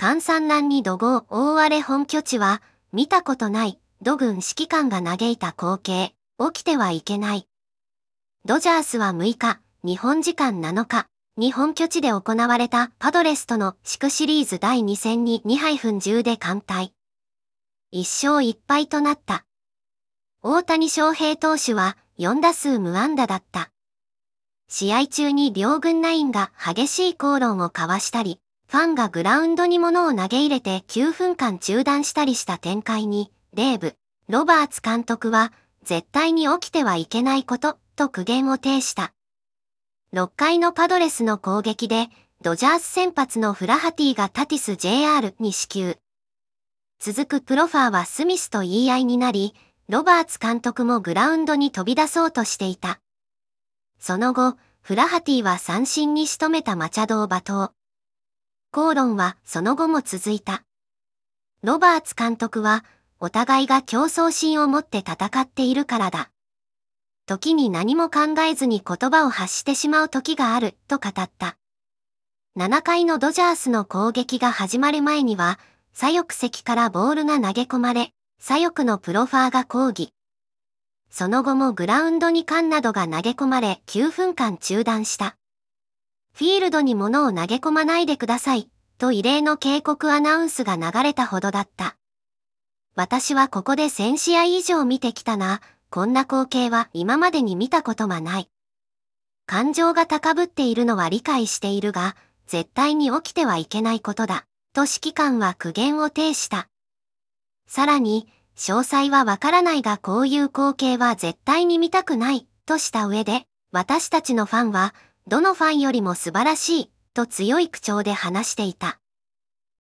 関山南に土豪大荒れ本拠地は、見たことない土軍指揮官が嘆いた光景、起きてはいけない。ドジャースは6日、日本時間7日、日本拠地で行われたパドレスとの地区シリーズ第2戦に2-10で完退。1勝1敗となった。大谷翔平投手は4打数無安打だった。試合中に両軍ナインが激しい口論を交わしたり、ファンがグラウンドに物を投げ入れて9分間中断したりした展開に、デーブ、ロバーツ監督は、絶対に起きてはいけないこと、と苦言を呈した。6回のパドレスの攻撃で、ドジャース先発のフラハティがタティス JR に支給。続くプロファーはスミスと言い合いになり、ロバーツ監督もグラウンドに飛び出そうとしていた。その後、フラハティは三振に仕留めたマチャドを罵倒。口論はその後も続いた。ロバーツ監督は、お互いが競争心を持って戦っているからだ。時に何も考えずに言葉を発してしまう時がある、と語った。7回のドジャースの攻撃が始まる前には、左翼席からボールが投げ込まれ、左翼のプロファーが抗議。その後もグラウンドに缶などが投げ込まれ9分間中断した。フィールドに物を投げ込まないでください、と異例の警告アナウンスが流れたほどだった。私はここで1000試合以上見てきたな、こんな光景は今までに見たことはない。感情が高ぶっているのは理解しているが、絶対に起きてはいけないことだ、と指揮官は苦言を呈した。さらに、詳細はわからないがこういう光景は絶対に見たくない、とした上で、私たちのファンは、どのファンよりも素晴らしい、と強い口調で話していた。